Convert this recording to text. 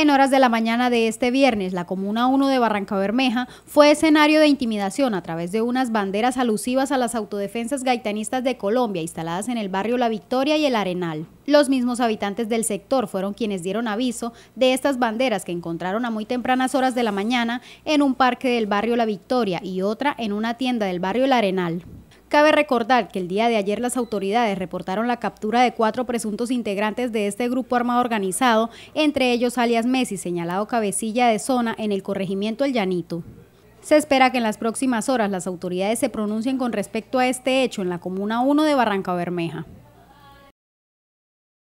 en horas de la mañana de este viernes, la Comuna 1 de Barranca Bermeja fue escenario de intimidación a través de unas banderas alusivas a las autodefensas gaitanistas de Colombia instaladas en el barrio La Victoria y El Arenal. Los mismos habitantes del sector fueron quienes dieron aviso de estas banderas que encontraron a muy tempranas horas de la mañana en un parque del barrio La Victoria y otra en una tienda del barrio El Arenal. Cabe recordar que el día de ayer las autoridades reportaron la captura de cuatro presuntos integrantes de este grupo armado organizado, entre ellos alias Messi, señalado cabecilla de zona en el corregimiento El Llanito. Se espera que en las próximas horas las autoridades se pronuncien con respecto a este hecho en la Comuna 1 de Barranca Bermeja.